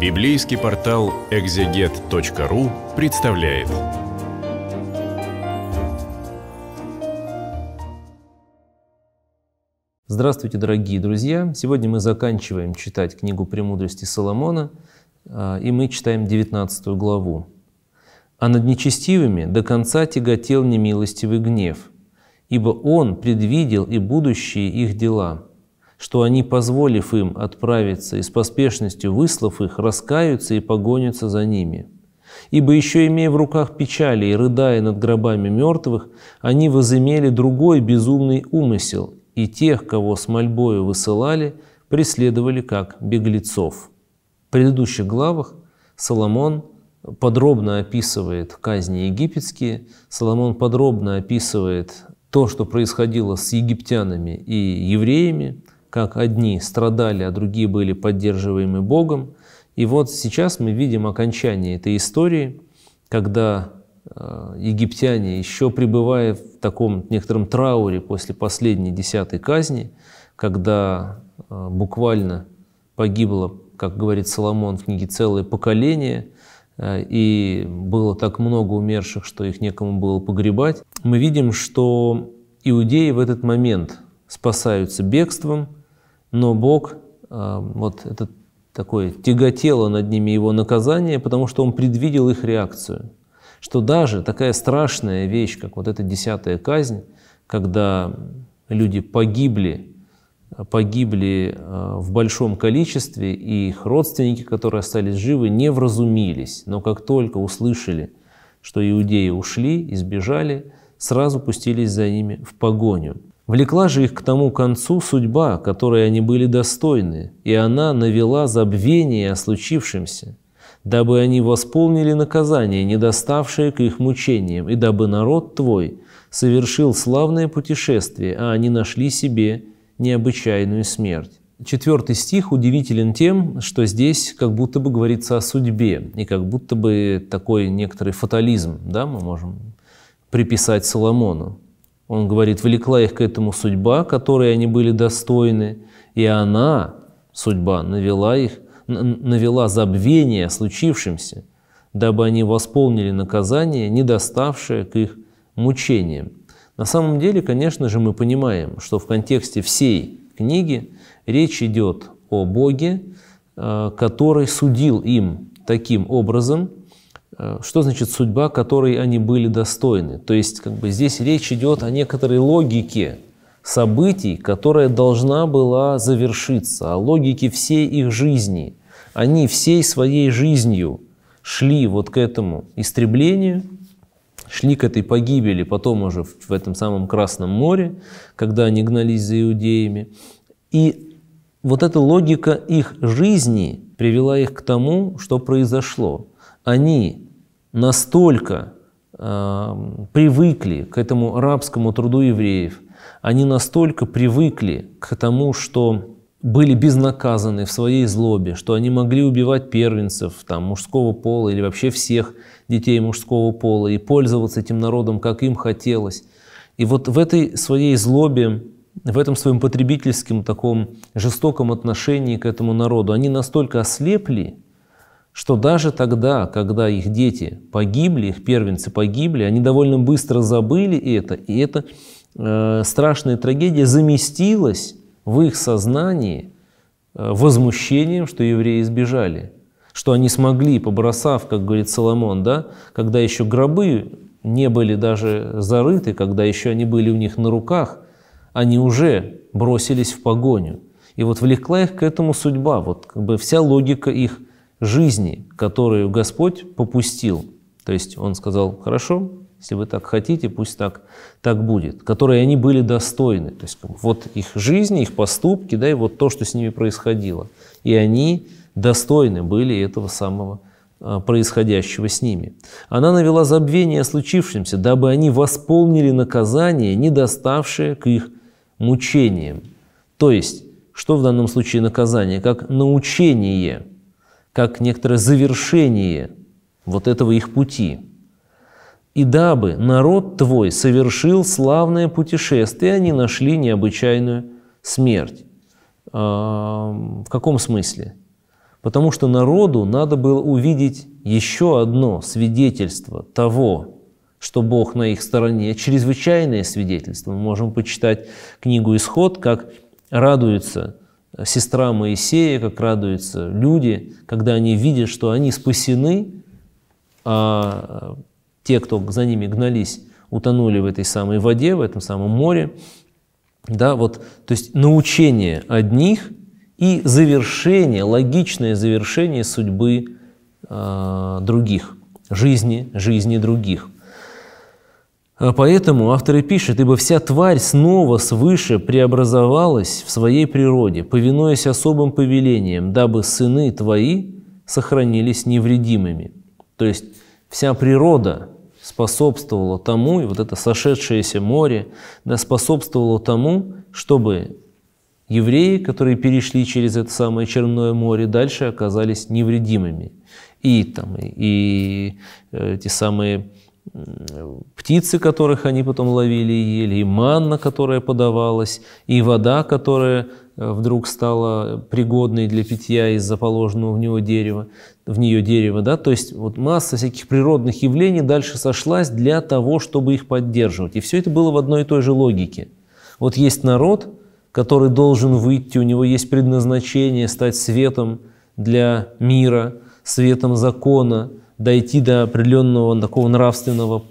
Библейский портал экзегет.ру представляет. Здравствуйте, дорогие друзья! Сегодня мы заканчиваем читать книгу «Премудрости Соломона», э, и мы читаем 19 главу. «А над нечестивыми до конца тяготел немилостивый гнев, ибо он предвидел и будущие их дела» что они, позволив им отправиться и с поспешностью выслав их, раскаются и погонятся за ними. Ибо еще имея в руках печали и рыдая над гробами мертвых, они возымели другой безумный умысел, и тех, кого с мольбою высылали, преследовали как беглецов. В предыдущих главах Соломон подробно описывает казни египетские, Соломон подробно описывает то, что происходило с египтянами и евреями – как одни страдали, а другие были поддерживаемы Богом. И вот сейчас мы видим окончание этой истории, когда э, египтяне, еще пребывая в таком некотором трауре после последней десятой казни, когда э, буквально погибло, как говорит Соломон в книге, целое поколение, э, и было так много умерших, что их некому было погребать, мы видим, что иудеи в этот момент спасаются бегством – но Бог, э, вот это такое тяготело над ними его наказание, потому что он предвидел их реакцию, что даже такая страшная вещь, как вот эта десятая казнь, когда люди погибли, погибли э, в большом количестве, и их родственники, которые остались живы, не вразумились, но как только услышали, что иудеи ушли, избежали, сразу пустились за ними в погоню. Влекла же их к тому концу судьба, которой они были достойны, и она навела забвение о случившемся, дабы они восполнили наказание, недоставшее к их мучениям, и дабы народ твой совершил славное путешествие, а они нашли себе необычайную смерть. Четвертый стих удивителен тем, что здесь как будто бы говорится о судьбе, и как будто бы такой некоторый фатализм да, мы можем приписать Соломону. Он говорит, влекла их к этому судьба, которой они были достойны, и она, судьба, навела их, навела забвение случившимся, дабы они восполнили наказание, не доставшее к их мучениям. На самом деле, конечно же, мы понимаем, что в контексте всей книги речь идет о Боге, э, который судил им таким образом – Э, что значит судьба, которой они были достойны? То есть как бы здесь речь идет о некоторой логике событий, которая должна была завершиться, о логике всей их жизни. Они всей своей жизнью шли вот к этому истреблению, шли к этой погибели потом уже в этом самом Красном море, когда они гнались за иудеями. И вот эта логика их жизни привела их к тому, что произошло – они настолько э, привыкли к этому рабскому труду евреев, они настолько привыкли к тому, что были безнаказаны в своей злобе, что они могли убивать первенцев там, мужского пола или вообще всех детей мужского пола и пользоваться этим народом, как им хотелось. И вот в этой своей злобе, в этом своем потребительском таком жестоком отношении к этому народу, они настолько ослепли, что даже тогда, когда их дети погибли, их первенцы погибли, они довольно быстро забыли это, и эта э, страшная трагедия заместилась в их сознании э, возмущением, что евреи избежали, что они смогли, побросав, как говорит Соломон, да, когда еще гробы не были даже зарыты, когда еще они были у них на руках, они уже бросились в погоню. И вот влекла их к этому судьба, вот как бы вся логика их – жизни, которую Господь попустил. То есть он сказал, хорошо, если вы так хотите, пусть так, так будет, которые они были достойны. То есть вот их жизни, их поступки, да, и вот то, что с ними происходило. И они достойны были этого самого а, происходящего с ними. Она навела забвение о случившемся, дабы они восполнили наказание, не доставшее к их мучениям. То есть, что в данном случае наказание? Как научение – как некоторое завершение вот этого их пути. «И дабы народ твой совершил славное путешествие, они нашли необычайную смерть». А, в каком смысле? Потому что народу надо было увидеть еще одно свидетельство того, что Бог на их стороне, чрезвычайное свидетельство. Мы можем почитать книгу «Исход», как радуются сестра Моисея, как радуются люди, когда они видят, что они спасены, а те, кто за ними гнались, утонули в этой самой воде, в этом самом море. Да, вот, то есть научение одних и завершение, логичное завершение судьбы э, других, жизни, жизни других. А поэтому авторы и пишет, ибо вся тварь снова свыше преобразовалась в своей природе, повинуясь особым повелениям, дабы сыны твои сохранились невредимыми. То есть вся природа способствовала тому, и вот это сошедшееся море да, способствовало тому, чтобы евреи, которые перешли через это самое Черное море, дальше оказались невредимыми. И, там, и, и э, те самые птицы, которых они потом ловили и ели, и манна, которая подавалась, и вода, которая э, вдруг стала пригодной для питья из-за положенного в него дерева, в нее дерева, да, то есть вот масса всяких природных явлений дальше сошлась для того, чтобы их поддерживать. И все это было в одной и той же логике. Вот есть народ, который должен выйти, у него есть предназначение стать светом для мира, светом закона – дойти до определенного такого нравственного,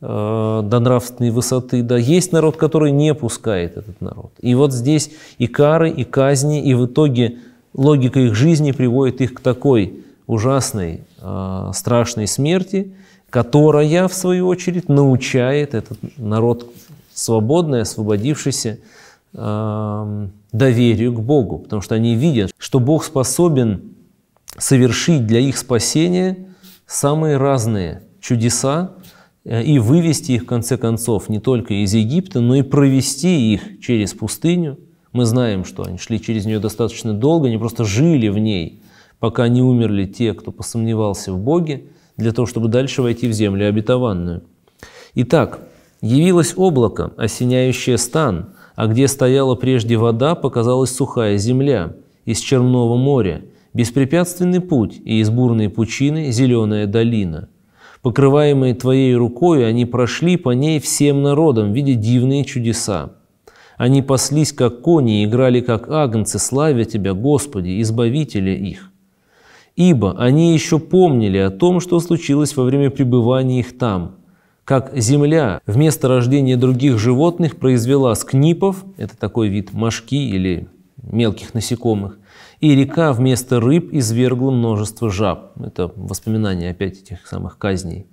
э, до нравственной высоты. Да, есть народ, который не пускает этот народ. И вот здесь и кары, и казни, и в итоге логика их жизни приводит их к такой ужасной, э, страшной смерти, которая, в свою очередь, научает этот народ свободный, освободившийся, э, доверию к Богу, потому что они видят, что Бог способен совершить для их спасения самые разные чудеса э, и вывести их, в конце концов, не только из Египта, но и провести их через пустыню. Мы знаем, что они шли через нее достаточно долго, они просто жили в ней, пока не умерли те, кто посомневался в Боге, для того, чтобы дальше войти в землю обетованную. Итак, явилось облако, осеняющее стан, а где стояла прежде вода, показалась сухая земля из Черного моря – Беспрепятственный путь и из бурной пучины зеленая долина. Покрываемые Твоей рукой они прошли по ней всем народам, видя дивные чудеса. Они паслись, как кони, и играли, как агнцы, славя Тебя, Господи, Избавителя их. Ибо они еще помнили о том, что случилось во время пребывания их там, как земля вместо рождения других животных произвела скнипов, это такой вид мошки или мелких насекомых, и река вместо рыб извергла множество жаб. Это воспоминание опять этих самых казней.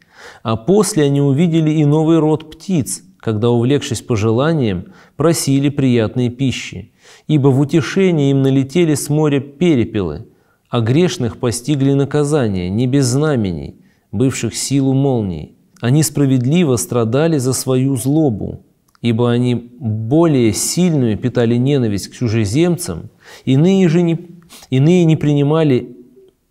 А после они увидели и новый род птиц, когда, увлекшись пожеланием, просили приятной пищи, ибо в утешении им налетели с моря перепелы, а грешных постигли наказание не без знамений, бывших силу молний. Они справедливо страдали за свою злобу, ибо они более сильную питали ненависть к чужеземцам, иные же не Иные не принимали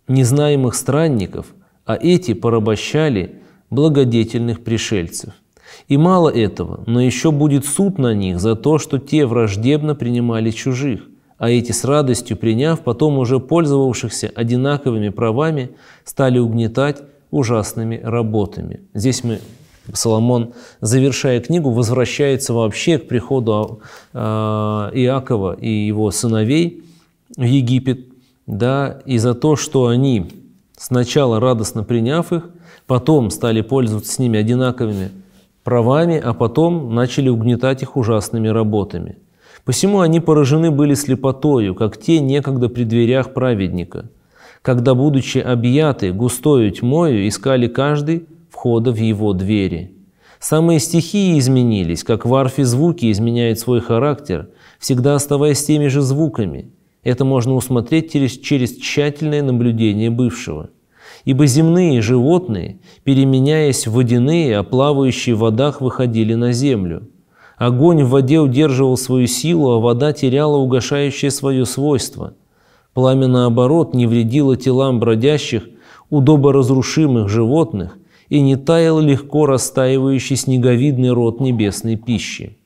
незнаемых странников, а эти порабощали благодетельных пришельцев. И мало этого, но еще будет суд на них за то, что те враждебно принимали чужих, а эти с радостью приняв, потом уже пользовавшихся одинаковыми правами, стали угнетать ужасными работами. Здесь мы Соломон, завершая книгу, возвращается вообще к приходу а, Иакова и его сыновей Египет, да, и за то, что они сначала радостно приняв их, потом стали пользоваться с ними одинаковыми правами, а потом начали угнетать их ужасными работами. Посему они поражены были слепотою, как те некогда при дверях праведника, когда, будучи объяты густою тьмою, искали каждый входа в его двери. Самые стихии изменились, как в арфе звуки изменяют свой характер, всегда оставаясь теми же звуками – это можно усмотреть через, через тщательное наблюдение бывшего. Ибо земные животные, переменяясь в водяные, а плавающие в водах выходили на землю. Огонь в воде удерживал свою силу, а вода теряла угошающее свое свойство. Пламя, наоборот, не вредило телам бродящих, удоборазрушимых животных и не таял легко растаивающий снеговидный рот небесной пищи.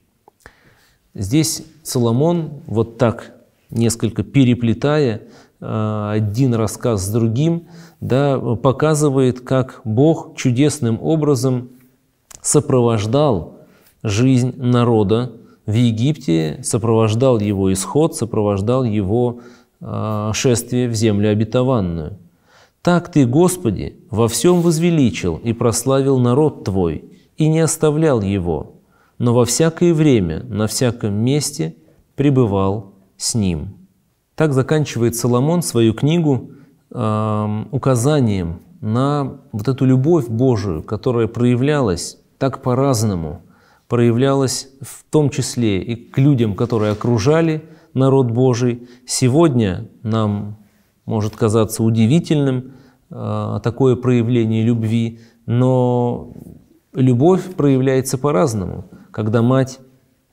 Здесь Соломон вот так несколько переплетая а, один рассказ с другим, да, показывает, как Бог чудесным образом сопровождал жизнь народа в Египте, сопровождал его исход, сопровождал его а, шествие в землю обетованную. Так ты, Господи, во всем возвеличил и прославил народ Твой, и не оставлял его, но во всякое время, на всяком месте пребывал с ним. Так заканчивает Соломон свою книгу э, указанием на вот эту любовь Божию, которая проявлялась так по-разному, проявлялась в том числе и к людям, которые окружали народ Божий. Сегодня нам может казаться удивительным э, такое проявление любви, но любовь проявляется по-разному. Когда мать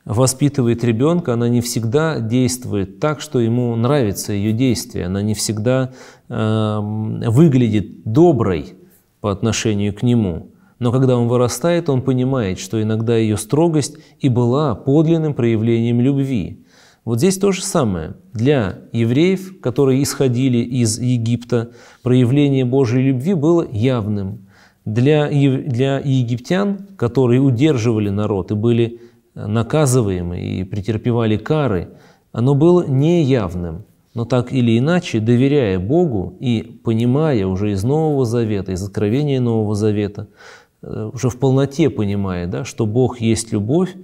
воспитывает ребенка, она не всегда действует так, что ему нравится ее действие, она не всегда э, выглядит доброй по отношению к нему. Но когда он вырастает, он понимает, что иногда ее строгость и была подлинным проявлением любви. Вот здесь то же самое. Для евреев, которые исходили из Египта, проявление Божьей любви было явным. Для, для египтян, которые удерживали народ и были наказываемы и претерпевали кары, оно было неявным, но так или иначе, доверяя Богу и понимая уже из Нового Завета, из Откровения Нового Завета, э, уже в полноте понимая, да, что Бог есть любовь,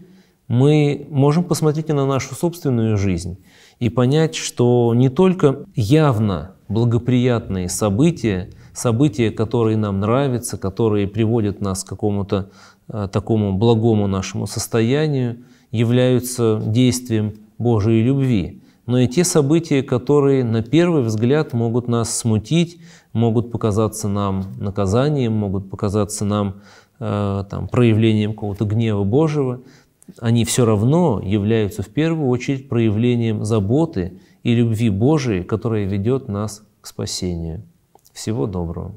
мы можем посмотреть и на нашу собственную жизнь и понять, что не только явно благоприятные события, события, которые нам нравятся, которые приводят нас к какому-то Э, такому благому нашему состоянию, являются действием Божьей любви, но и те события, которые на первый взгляд могут нас смутить, могут показаться нам наказанием, могут показаться нам э, там, проявлением какого-то гнева Божьего, они все равно являются в первую очередь проявлением заботы и любви Божией, которая ведет нас к спасению. Всего доброго.